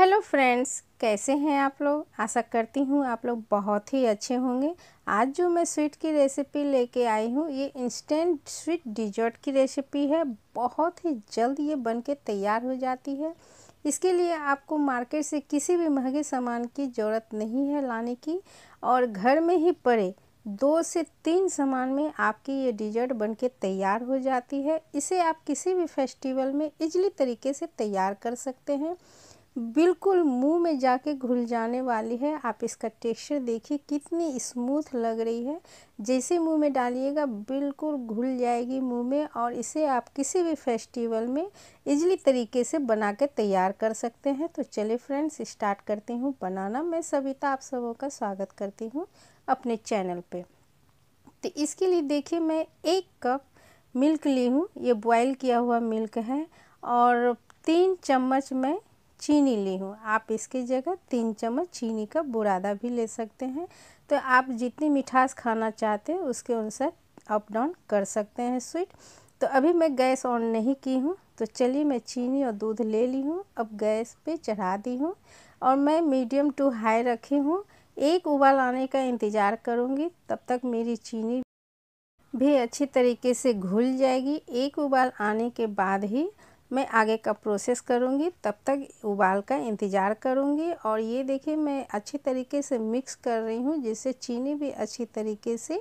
hello friends कैसे हैं आप लोग आशा करती हूँ आप लोग बहुत ही अच्छे होंगे आज जो मैं स्वीट की रेसिपी लेके आई हूँ ये इंस्टेंट स्वीट डिजर्ट की रेसिपी है बहुत ही जल्द ये बन के तैयार हो जाती है इसके लिए आपको मार्केट से किसी भी महंगे सामान की ज़रूरत नहीं है लाने की और घर में ही पड़े दो से तीन सामान में आपकी ये डिजर्ट बन के तैयार हो जाती है इसे आप किसी भी फेस्टिवल में इजली तरीके से तैयार कर सकते हैं बिल्कुल मुंह में जाके घुल जाने वाली है आप इसका टेक्सचर देखिए कितनी स्मूथ लग रही है जैसे मुंह में डालिएगा बिल्कुल घुल जाएगी मुंह में और इसे आप किसी भी फेस्टिवल में इजली तरीके से बना के तैयार कर सकते हैं तो चलिए फ्रेंड्स स्टार्ट करती हूँ बनाना मैं सविता आप सबों का स्वागत करती हूँ अपने चैनल पर तो इसके लिए देखिए मैं एक कप मिल्क ली हूँ ये बॉयल किया हुआ मिल्क है और तीन चम्मच मैं चीनी ली हूँ आप इसकी जगह तीन चम्मच चीनी का बुरादा भी ले सकते हैं तो आप जितनी मिठास खाना चाहते हैं उसके अनुसार अप डाउन कर सकते हैं स्वीट तो अभी मैं गैस ऑन नहीं की हूँ तो चलिए मैं चीनी और दूध ले ली हूँ अब गैस पे चढ़ा दी हूँ और मैं मीडियम टू हाई रखी हूँ एक उबाल आने का इंतज़ार करूँगी तब तक मेरी चीनी भी अच्छी तरीके से घुल जाएगी एक उबाल आने के बाद ही मैं आगे का प्रोसेस करूँगी तब तक उबाल का इंतज़ार करूँगी और ये देखिए मैं अच्छी तरीके से मिक्स कर रही हूँ जिससे चीनी भी अच्छी तरीके से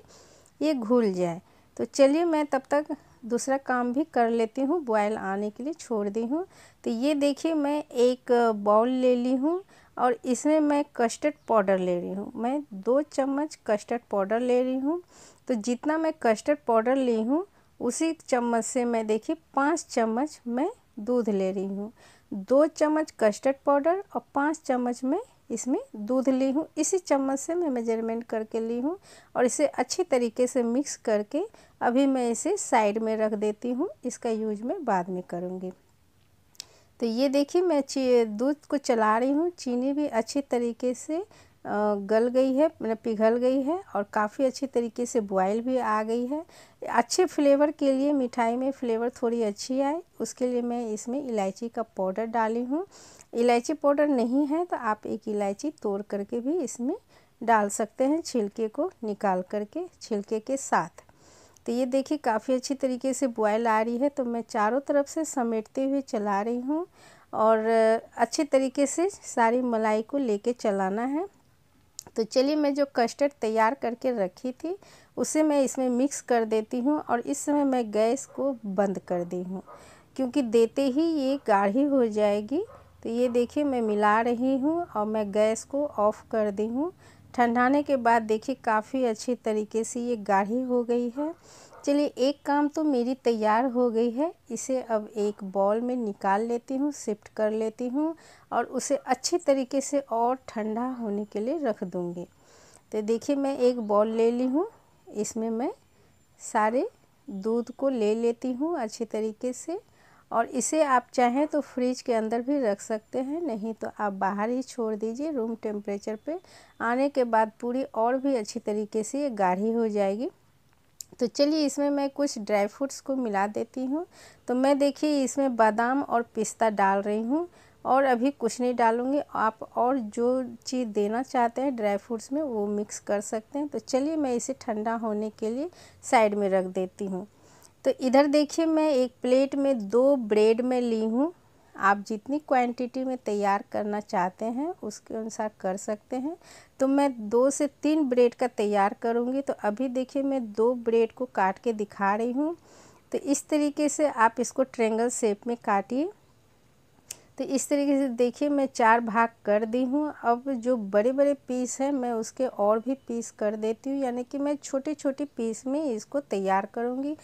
ये घुल जाए तो चलिए मैं तब तक दूसरा काम भी कर लेती हूँ बॉयल आने के लिए छोड़ दी हूँ तो ये देखिए मैं एक बाउल ले ली हूँ और इसमें मैं कस्टर्ड पाउडर ले रही हूँ मैं दो चम्मच कस्टर्ड पाउडर ले रही हूँ तो जितना मैं कस्टर्ड पाउडर ली हूँ उसी चम्मच से मैं देखिए पाँच चम्मच मैं दूध ले रही हूँ दो चम्मच कस्टर्ड पाउडर और पाँच चम्मच में इसमें दूध ली हूँ इसी चम्मच से मैं मेजरमेंट करके ली हूँ और इसे अच्छी तरीके से मिक्स करके अभी मैं इसे साइड में रख देती हूँ इसका यूज मैं बाद में करूँगी तो ये देखिए मैं दूध को चला रही हूँ चीनी भी अच्छी तरीके से गल गई है मतलब पिघल गई है और काफ़ी अच्छी तरीके से बॉयल भी आ गई है अच्छे फ्लेवर के लिए मिठाई में फ्लेवर थोड़ी अच्छी आए उसके लिए मैं इसमें इलायची का पाउडर डाली हूँ इलायची पाउडर नहीं है तो आप एक इलायची तोड़ करके भी इसमें डाल सकते हैं छिलके को निकाल करके छिलके के साथ तो ये देखिए काफ़ी अच्छी तरीके से बॉयल आ रही है तो मैं चारों तरफ से समेटते हुए चला रही हूँ और अच्छे तरीके से सारी मलाई को लेके चलाना है तो चलिए मैं जो कस्टर्ड तैयार करके रखी थी उसे मैं इसमें मिक्स कर देती हूँ और इस समय मैं गैस को बंद कर दी हूँ क्योंकि देते ही ये गाढ़ी हो जाएगी तो ये देखिए मैं मिला रही हूँ और मैं गैस को ऑफ़ कर दी हूँ ठंडाने के बाद देखिए काफ़ी अच्छी तरीके से ये गाढ़ी हो गई है चलिए एक काम तो मेरी तैयार हो गई है इसे अब एक बॉल में निकाल लेती हूँ शिफ्ट कर लेती हूँ और उसे अच्छी तरीके से और ठंडा होने के लिए रख दूँगी तो देखिए मैं एक बॉल ले ली हूँ इसमें मैं सारे दूध को ले लेती हूँ अच्छी तरीके से और इसे आप चाहें तो फ्रिज के अंदर भी रख सकते हैं नहीं तो आप बाहर ही छोड़ दीजिए रूम टेम्परेचर पे आने के बाद पूरी और भी अच्छी तरीके से ये गाढ़ी हो जाएगी तो चलिए इसमें मैं कुछ ड्राई फ्रूट्स को मिला देती हूँ तो मैं देखिए इसमें बादाम और पिस्ता डाल रही हूँ और अभी कुछ नहीं डालूँगी आप और जो चीज़ देना चाहते हैं ड्राई फ्रूट्स में वो मिक्स कर सकते हैं तो चलिए मैं इसे ठंडा होने के लिए साइड में रख देती हूँ तो इधर देखिए मैं एक प्लेट में दो ब्रेड में ली हूँ आप जितनी क्वांटिटी में तैयार करना चाहते हैं उसके अनुसार कर सकते हैं तो मैं दो से तीन ब्रेड का तैयार करूँगी तो अभी देखिए मैं दो ब्रेड को काट के दिखा रही हूँ तो इस तरीके से आप इसको ट्रेंगल शेप में काटिए तो इस तरीके से देखिए मैं चार भाग कर दी हूँ अब जो बड़े बड़े पीस हैं मैं उसके और भी पीस कर देती हूँ यानी कि मैं छोटे छोटे पीस में इसको तैयार करूँगी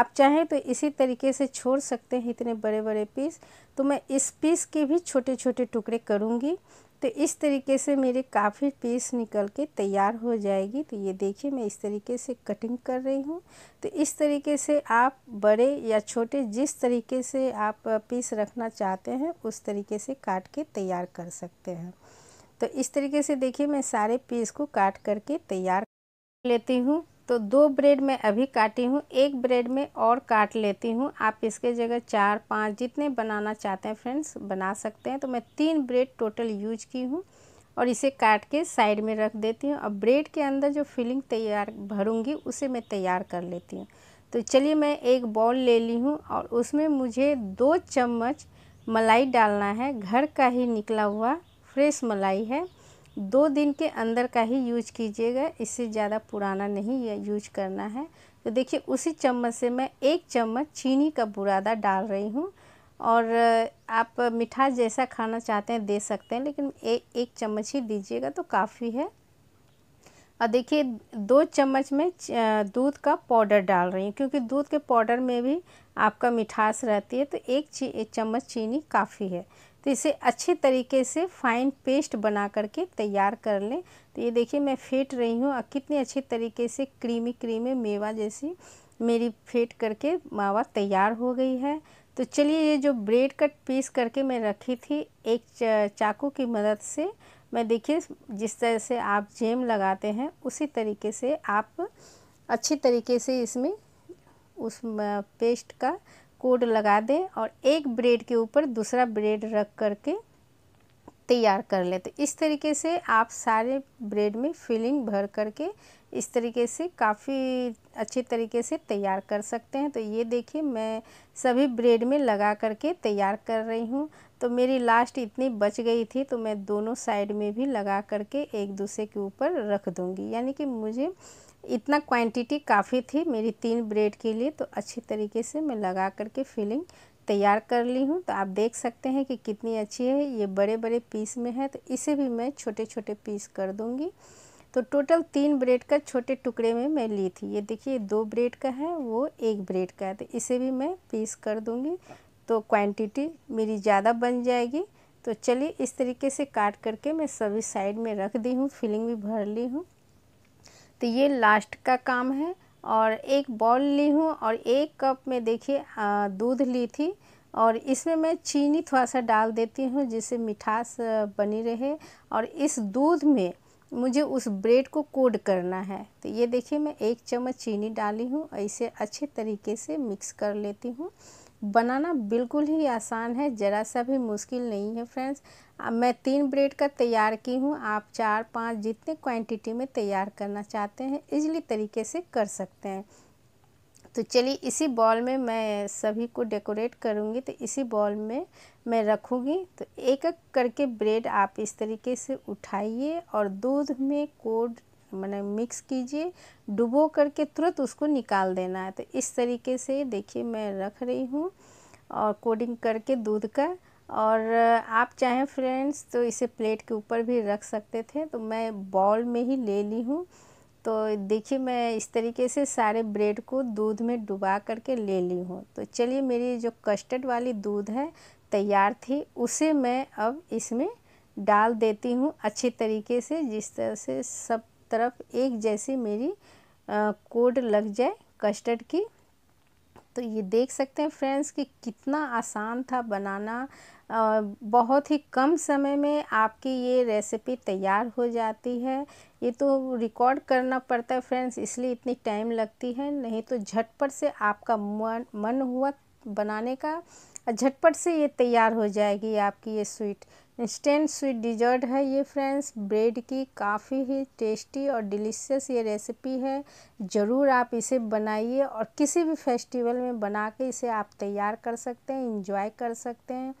आप चाहें तो इसी तरीके से छोड़ सकते हैं इतने बड़े बड़े पीस तो मैं इस पीस के भी छोटे छोटे टुकड़े करूँगी तो इस तरीके से मेरे काफ़ी पीस निकल के तैयार हो जाएगी तो ये देखिए मैं इस तरीके से कटिंग कर रही हूँ तो इस तरीके से आप बड़े या छोटे जिस तरीके से आप पीस रखना चाहते हैं उस तरीके से काट के तैयार कर सकते हैं तो इस तरीके से देखिए मैं सारे पीस को काट करके तैयार लेती हूँ तो दो ब्रेड मैं अभी काटी हूँ एक ब्रेड में और काट लेती हूँ आप इसके जगह चार पाँच जितने बनाना चाहते हैं फ्रेंड्स बना सकते हैं तो मैं तीन ब्रेड टोटल यूज की हूँ और इसे काट के साइड में रख देती हूँ और ब्रेड के अंदर जो फिलिंग तैयार भरूँगी उसे मैं तैयार कर लेती हूँ तो चलिए मैं एक बॉल ले ली हूँ और उसमें मुझे दो चम्मच मलाई डालना है घर का ही निकला हुआ फ्रेश मलाई है दो दिन के अंदर का ही यूज कीजिएगा इससे ज़्यादा पुराना नहीं यूज करना है तो देखिए उसी चम्मच से मैं एक चम्मच चीनी का बुरादा डाल रही हूँ और आप मिठास जैसा खाना चाहते हैं दे सकते हैं लेकिन ए, एक चम्मच ही दीजिएगा तो काफ़ी है और देखिए दो चम्मच में दूध का पाउडर डाल रही हूँ क्योंकि दूध के पाउडर में भी आपका मिठास रहती है तो एक, ची, एक चम्मच चीनी काफ़ी है तो इसे अच्छे तरीके से फाइन पेस्ट बना करके तैयार कर लें तो ये देखिए मैं फेंट रही हूँ और कितने अच्छे तरीके से क्रीमी क्रीमी मेवा जैसी मेरी फेंट करके मावा तैयार हो गई है तो चलिए ये जो ब्रेड कट पीस करके मैं रखी थी एक चाकू की मदद से मैं देखिए जिस तरह से आप जेम लगाते हैं उसी तरीके से आप अच्छी तरीके से इसमें उस पेस्ट का कोड लगा दें और एक ब्रेड के ऊपर दूसरा ब्रेड रख करके तैयार कर लें तो इस तरीके से आप सारे ब्रेड में फिलिंग भर करके इस तरीके से काफ़ी अच्छे तरीके से तैयार कर सकते हैं तो ये देखिए मैं सभी ब्रेड में लगा करके तैयार कर रही हूँ तो मेरी लास्ट इतनी बच गई थी तो मैं दोनों साइड में भी लगा करके एक दूसरे के ऊपर रख दूँगी यानी कि मुझे इतना क्वांटिटी काफ़ी थी मेरी तीन ब्रेड के लिए तो अच्छी तरीके से मैं लगा करके फिलिंग तैयार कर ली हूँ तो आप देख सकते हैं कि कितनी अच्छी है ये बड़े बड़े पीस में है तो इसे भी मैं छोटे छोटे पीस कर दूँगी तो टोटल तीन ब्रेड का छोटे टुकड़े में मैं ली थी ये देखिए दो ब्रेड का है वो एक ब्रेड का है तो इसे भी मैं पीस कर दूँगी तो क्वांटिटी मेरी ज़्यादा बन जाएगी तो चलिए इस तरीके से काट करके मैं सभी साइड में रख दी हूँ फिलिंग भी भर ली हूँ तो ये लास्ट का काम है और एक बॉल ली हूँ और एक कप में देखिए दूध ली थी और इसमें मैं चीनी थोड़ा सा डाल देती हूँ जिससे मिठास बनी रहे और इस दूध में मुझे उस ब्रेड को कोड करना है तो ये देखिए मैं एक चम्मच चीनी डाली हूँ इसे अच्छे तरीके से मिक्स कर लेती हूँ बनाना बिल्कुल ही आसान है ज़रा सा भी मुश्किल नहीं है फ्रेंड्स मैं तीन ब्रेड का तैयार की हूँ आप चार पाँच जितने क्वांटिटी में तैयार करना चाहते हैं इजली तरीके से कर सकते हैं तो चलिए इसी बॉल में मैं सभी को डेकोरेट करूँगी तो इसी बॉल में मैं रखूँगी तो एक एक करके ब्रेड आप इस तरीके से उठाइए और दूध में कोड मैंने मिक्स कीजिए डुबो करके तुरंत उसको निकाल देना है तो इस तरीके से देखिए मैं रख रही हूँ और कोडिंग करके दूध का और आप चाहें फ्रेंड्स तो इसे प्लेट के ऊपर भी रख सकते थे तो मैं बॉल में ही ले ली हूँ तो देखिए मैं इस तरीके से सारे ब्रेड को दूध में डुबा करके ले ली हूँ तो चलिए मेरी जो कस्टर्ड वाली दूध है तैयार थी उसे मैं अब इसमें डाल देती हूँ अच्छे तरीके से जिस तरह से सब तरफ एक जैसी मेरी कोड लग जाए कस्टर्ड की तो ये देख सकते हैं फ्रेंड्स कि कितना आसान था बनाना बहुत ही कम समय में आपकी ये रेसिपी तैयार हो जाती है ये तो रिकॉर्ड करना पड़ता है फ्रेंड्स इसलिए इतनी टाइम लगती है नहीं तो झटपट से आपका मन मन हुआ बनाने का झटपट से ये तैयार हो जाएगी आपकी ये स्वीट इंस्टेंट स्वीट डिजर्ट है ये फ्रेंड्स ब्रेड की काफ़ी ही टेस्टी और डिलीशियस ये रेसिपी है ज़रूर आप इसे बनाइए और किसी भी फेस्टिवल में बना के इसे आप तैयार कर सकते हैं इंजॉय कर सकते हैं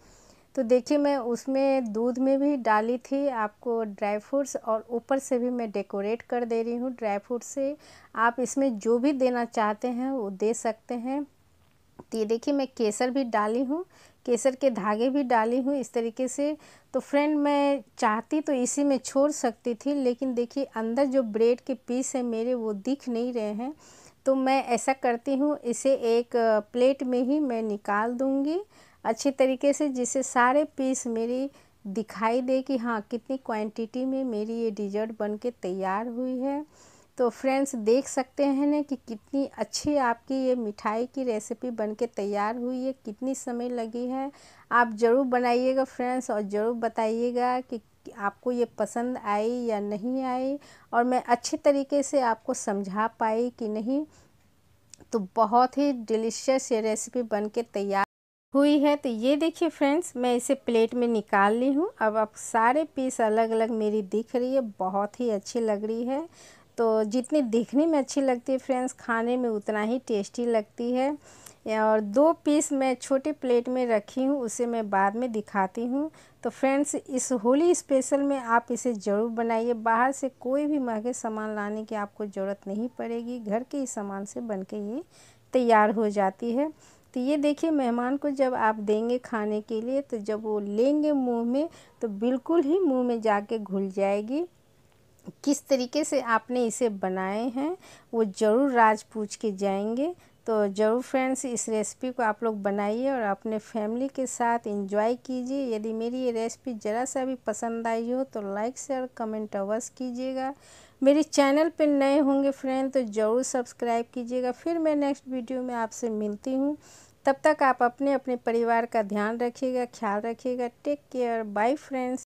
तो देखिए मैं उसमें दूध में भी डाली थी आपको ड्राई फ्रूट्स और ऊपर से भी मैं डेकोरेट कर दे रही हूँ ड्राई फ्रूट से आप इसमें जो भी देना चाहते हैं वो दे सकते हैं तो ये देखिए मैं केसर भी डाली हूँ केसर के धागे भी डाली हूँ इस तरीके से तो फ्रेंड मैं चाहती तो इसी में छोड़ सकती थी लेकिन देखिए अंदर जो ब्रेड के पीस हैं मेरे वो दिख नहीं रहे हैं तो मैं ऐसा करती हूँ इसे एक प्लेट में ही मैं निकाल दूँगी अच्छी तरीके से जिससे सारे पीस मेरी दिखाई दे कि हाँ कितनी क्वांटिटी में मेरी ये डिजर्ट बन के तैयार हुई है तो फ्रेंड्स देख सकते हैं ना कि कितनी अच्छी आपकी ये मिठाई की रेसिपी बन के तैयार हुई है कितनी समय लगी है आप ज़रूर बनाइएगा फ्रेंड्स और ज़रूर बताइएगा कि आपको ये पसंद आई या नहीं आई और मैं अच्छे तरीके से आपको समझा पाई कि नहीं तो बहुत ही डिलीशियस ये रेसिपी बन के तैयार हुई है तो ये देखिए फ्रेंड्स मैं इसे प्लेट में निकाल ली हूँ अब आप सारे पीस अलग अलग मेरी दिख रही है बहुत ही अच्छी लग रही है तो जितनी दिखने में अच्छी लगती है फ्रेंड्स खाने में उतना ही टेस्टी लगती है और दो पीस मैं छोटे प्लेट में रखी हूँ उसे मैं बाद में दिखाती हूँ तो फ्रेंड्स इस होली स्पेशल में आप इसे ज़रूर बनाइए बाहर से कोई भी महंगे सामान लाने की आपको ज़रूरत नहीं पड़ेगी घर के ही सामान से बन के ये तैयार हो जाती है तो ये देखिए मेहमान को जब आप देंगे खाने के लिए तो जब वो लेंगे मुंह में तो बिल्कुल ही मुंह में जाके घुल जाएगी किस तरीके से आपने इसे बनाए हैं वो ज़रूर राज पूछ के जाएंगे तो ज़रूर फ्रेंड्स इस रेसिपी को आप लोग बनाइए और अपने फैमिली के साथ एंजॉय कीजिए यदि मेरी ये रेसिपी ज़रा सा भी पसंद आई हो तो लाइक शेयर कमेंट अवश्य कीजिएगा मेरे चैनल पर नए होंगे फ्रेंड तो ज़रूर सब्सक्राइब कीजिएगा फिर मैं नेक्स्ट वीडियो में आपसे मिलती हूँ तब तक आप अपने अपने परिवार का ध्यान रखिएगा ख्याल रखिएगा टेक केयर बाय फ्रेंड्स